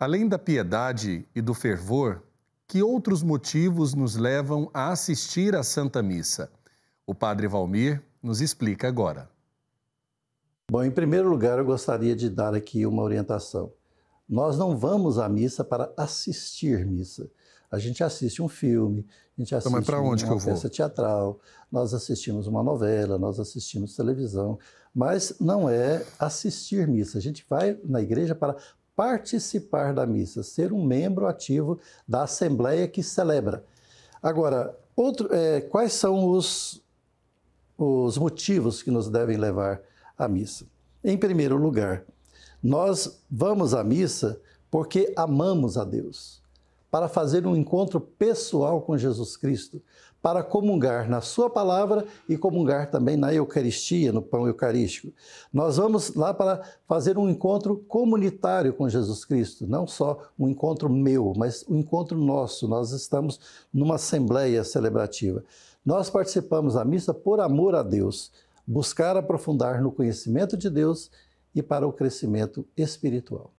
Além da piedade e do fervor, que outros motivos nos levam a assistir à Santa Missa? O Padre Valmir nos explica agora. Bom, em primeiro lugar, eu gostaria de dar aqui uma orientação. Nós não vamos à missa para assistir missa. A gente assiste um filme, a gente então, assiste então, uma peça teatral, nós assistimos uma novela, nós assistimos televisão, mas não é assistir missa. A gente vai na igreja para participar da missa, ser um membro ativo da assembleia que celebra. Agora, outro, é, quais são os, os motivos que nos devem levar à missa? Em primeiro lugar, nós vamos à missa porque amamos a Deus para fazer um encontro pessoal com Jesus Cristo, para comungar na Sua palavra e comungar também na Eucaristia, no pão eucarístico. Nós vamos lá para fazer um encontro comunitário com Jesus Cristo, não só um encontro meu, mas um encontro nosso. Nós estamos numa assembleia celebrativa. Nós participamos da missa por amor a Deus, buscar aprofundar no conhecimento de Deus e para o crescimento espiritual.